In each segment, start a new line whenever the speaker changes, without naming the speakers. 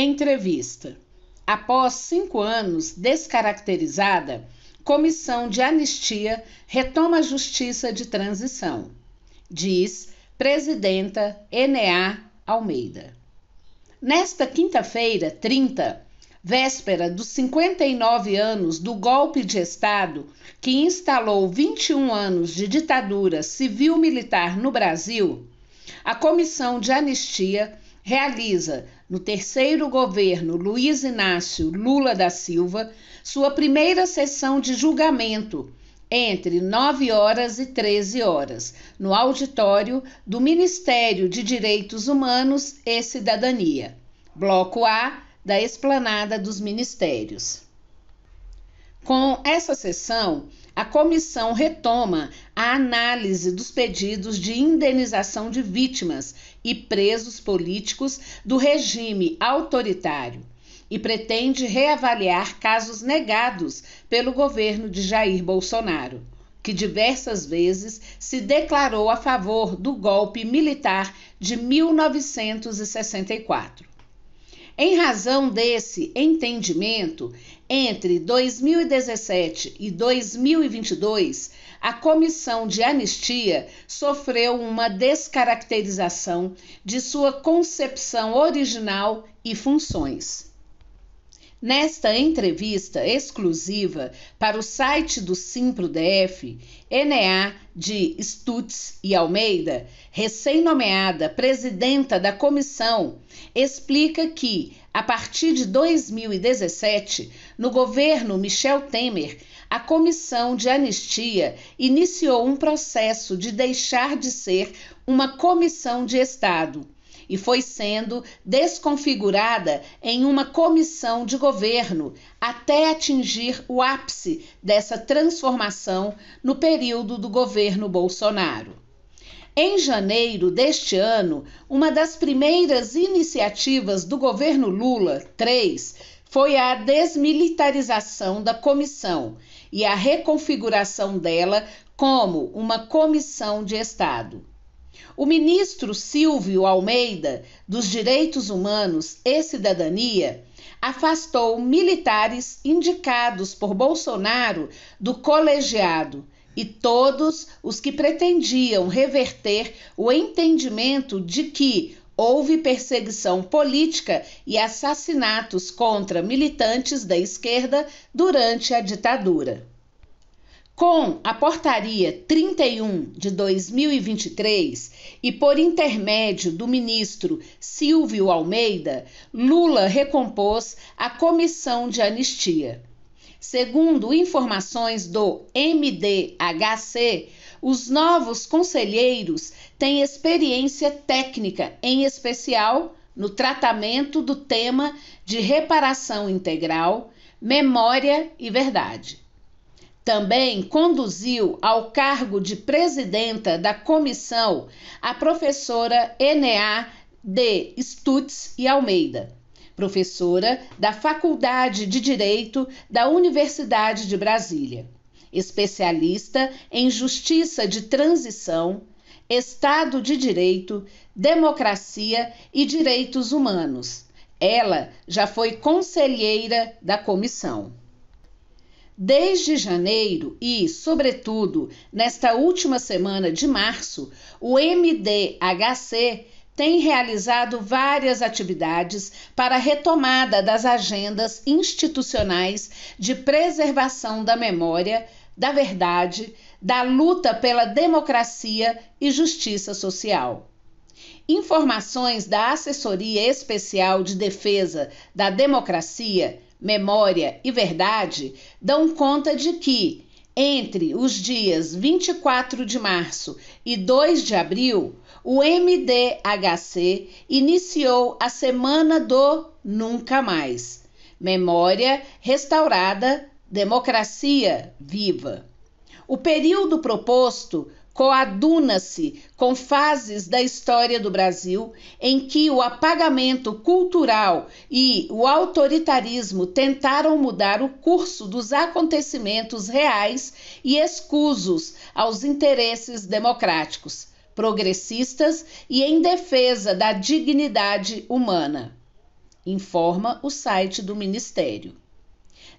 Entrevista. Após cinco anos descaracterizada, Comissão de Anistia retoma a Justiça de Transição, diz presidenta Enea Almeida. Nesta quinta-feira, 30, véspera dos 59 anos do golpe de Estado que instalou 21 anos de ditadura civil-militar no Brasil, a Comissão de Anistia realiza no terceiro governo Luiz Inácio Lula da Silva, sua primeira sessão de julgamento, entre 9 horas e 13 horas, no auditório do Ministério de Direitos Humanos e Cidadania, Bloco A da Esplanada dos Ministérios. Com essa sessão, a comissão retoma a análise dos pedidos de indenização de vítimas e presos políticos do regime autoritário e pretende reavaliar casos negados pelo governo de Jair Bolsonaro, que diversas vezes se declarou a favor do golpe militar de 1964. Em razão desse entendimento, entre 2017 e 2022, a Comissão de Anistia sofreu uma descaracterização de sua concepção original e funções. Nesta entrevista exclusiva para o site do DF, Enea de Stutz e Almeida, recém-nomeada presidenta da comissão, explica que, a partir de 2017, no governo Michel Temer, a comissão de anistia iniciou um processo de deixar de ser uma comissão de Estado e foi sendo desconfigurada em uma comissão de governo até atingir o ápice dessa transformação no período do governo Bolsonaro. Em janeiro deste ano, uma das primeiras iniciativas do governo Lula 3 foi a desmilitarização da comissão e a reconfiguração dela como uma comissão de Estado. O ministro Silvio Almeida, dos Direitos Humanos e Cidadania, afastou militares indicados por Bolsonaro do colegiado e todos os que pretendiam reverter o entendimento de que houve perseguição política e assassinatos contra militantes da esquerda durante a ditadura. Com a Portaria 31 de 2023 e por intermédio do ministro Silvio Almeida, Lula recompôs a Comissão de Anistia. Segundo informações do MDHC, os novos conselheiros têm experiência técnica, em especial no tratamento do tema de reparação integral, memória e verdade. Também conduziu ao cargo de presidenta da comissão a professora Enea de Stutz e Almeida, professora da Faculdade de Direito da Universidade de Brasília, especialista em justiça de transição, Estado de Direito, democracia e direitos humanos. Ela já foi conselheira da comissão. Desde janeiro e, sobretudo, nesta última semana de março, o MDHC tem realizado várias atividades para a retomada das agendas institucionais de preservação da memória, da verdade, da luta pela democracia e justiça social. Informações da Assessoria Especial de Defesa da Democracia memória e verdade dão conta de que, entre os dias 24 de março e 2 de abril, o MDHC iniciou a Semana do Nunca Mais. Memória restaurada, democracia viva. O período proposto coaduna-se com fases da história do Brasil em que o apagamento cultural e o autoritarismo tentaram mudar o curso dos acontecimentos reais e escusos aos interesses democráticos, progressistas e em defesa da dignidade humana, informa o site do Ministério.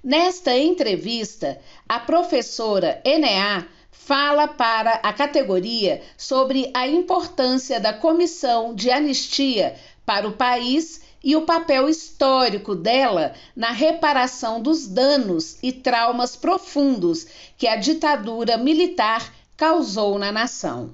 Nesta entrevista, a professora Eneá fala para a categoria sobre a importância da comissão de anistia para o país e o papel histórico dela na reparação dos danos e traumas profundos que a ditadura militar causou na nação.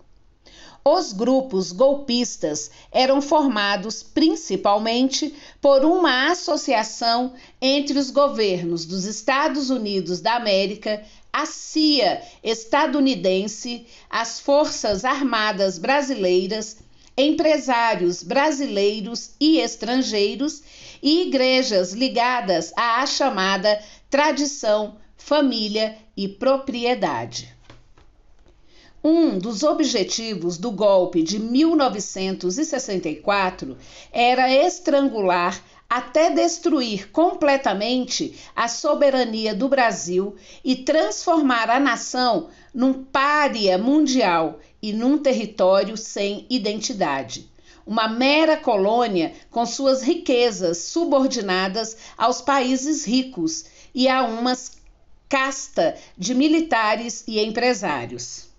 Os grupos golpistas eram formados principalmente por uma associação entre os governos dos Estados Unidos da América, a CIA estadunidense, as Forças Armadas Brasileiras, empresários brasileiros e estrangeiros e igrejas ligadas à chamada tradição, família e propriedade. Um dos objetivos do golpe de 1964 era estrangular até destruir completamente a soberania do Brasil e transformar a nação num pária mundial e num território sem identidade. Uma mera colônia com suas riquezas subordinadas aos países ricos e a uma casta de militares e empresários.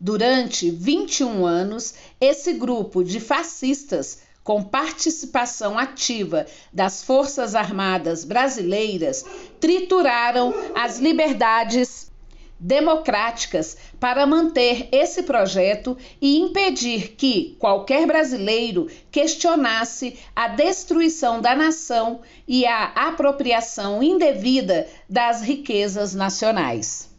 Durante 21 anos, esse grupo de fascistas, com participação ativa das Forças Armadas Brasileiras, trituraram as liberdades democráticas para manter esse projeto e impedir que qualquer brasileiro questionasse a destruição da nação e a apropriação indevida das riquezas nacionais.